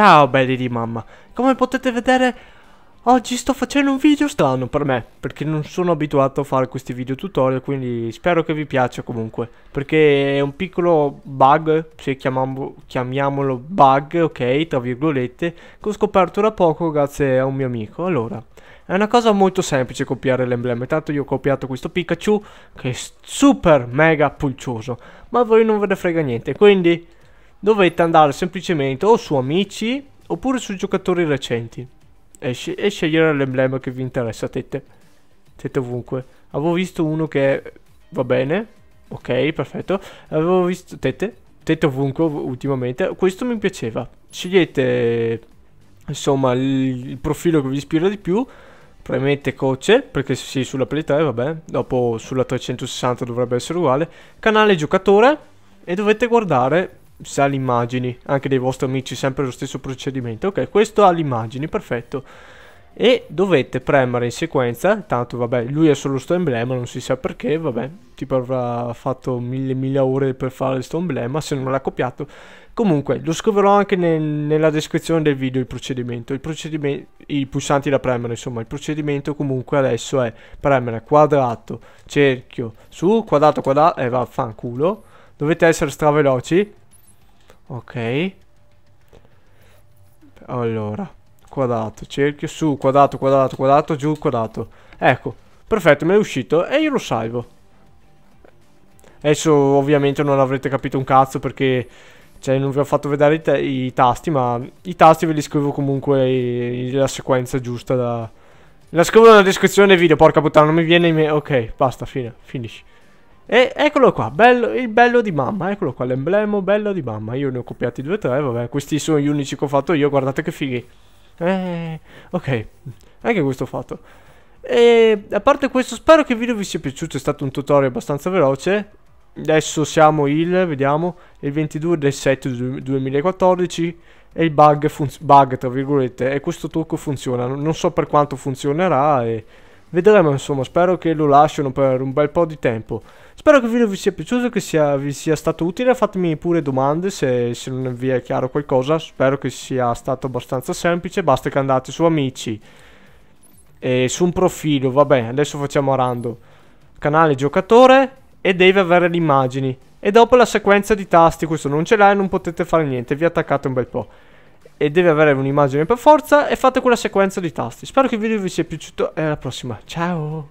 Ciao belli di mamma, come potete vedere oggi sto facendo un video strano per me Perché non sono abituato a fare questi video tutorial quindi spero che vi piaccia comunque Perché è un piccolo bug, se chiamiamo, chiamiamolo bug, ok, tra virgolette Che ho scoperto da poco grazie a un mio amico Allora, è una cosa molto semplice copiare l'emblema Intanto io ho copiato questo Pikachu che è super mega pulcioso Ma a voi non ve ne frega niente quindi dovete andare semplicemente o su amici oppure su giocatori recenti e, sc e scegliere l'emblema che vi interessa siete, siete ovunque avevo visto uno che va bene ok perfetto avevo visto tete tete ovunque ultimamente questo mi piaceva scegliete insomma il, profilo che vi ispira di più premete coach, perché sì sulla play 3 vabbè dopo sulla 360 dovrebbe essere uguale canale giocatore e dovete guardare sa le immagini, anche dei vostri amici, sempre lo stesso procedimento. Ok, questo ha le immagini, perfetto. E dovete premere in sequenza, tanto vabbè, lui ha solo sto emblema, non si sa perché, vabbè, tipo avrà fatto mille mila ore per fare sto emblema, se non l'ha copiato. Comunque, lo scriverò anche nel, nella descrizione del video il procedimento, il procedimento, i pulsanti da premere, insomma, il procedimento comunque adesso è premere quadrato, cerchio, su, quadrato, quadrato, e eh, vaffanculo. Dovete essere straveloci, Ok. Allora, quadrato, cerchio, su, quadrato, quadrato, quadrato, giù, quadrato. Ecco, perfetto, mi è uscito e io lo salvo. Adesso ovviamente non avrete capito un cazzo perché cioè, non vi ho fatto vedere i, i tasti, ma i tasti ve li scrivo comunque Nella sequenza giusta da... La scrivo nella descrizione del video, porca puttana, non mi viene in me... Ok, basta, fine, finish. E eccolo qua, bello, il bello di mamma, eccolo qua, l'emblemo bello di mamma. Io ne ho copiati due o tre, vabbè, questi sono gli unici che ho fatto io, guardate che fighi. Eh, ok, anche questo ho fatto. E a parte questo, spero che il video vi sia piaciuto, è stato un tutorial abbastanza veloce. Adesso siamo il, vediamo, il 22 del 7 2014 e il bug, bug tra virgolette, e questo tocco funziona. Non so per quanto funzionerà e... Vedremo insomma, spero che lo lasciano per un bel po' di tempo. Spero che il video vi sia piaciuto, che sia, vi sia stato utile, fatemi pure domande se, se, non vi è chiaro qualcosa, spero che sia stato abbastanza semplice, basta che andate su amici e su un profilo, vabbè adesso facciamo a random, canale giocatore e deve avere le immagini e dopo la sequenza di tasti, questo non ce l'ha e non potete fare niente, vi attaccate un bel po' e deve avere un'immagine per forza e fate quella sequenza di tasti. Spero che il video vi sia piaciuto e alla prossima. Ciao!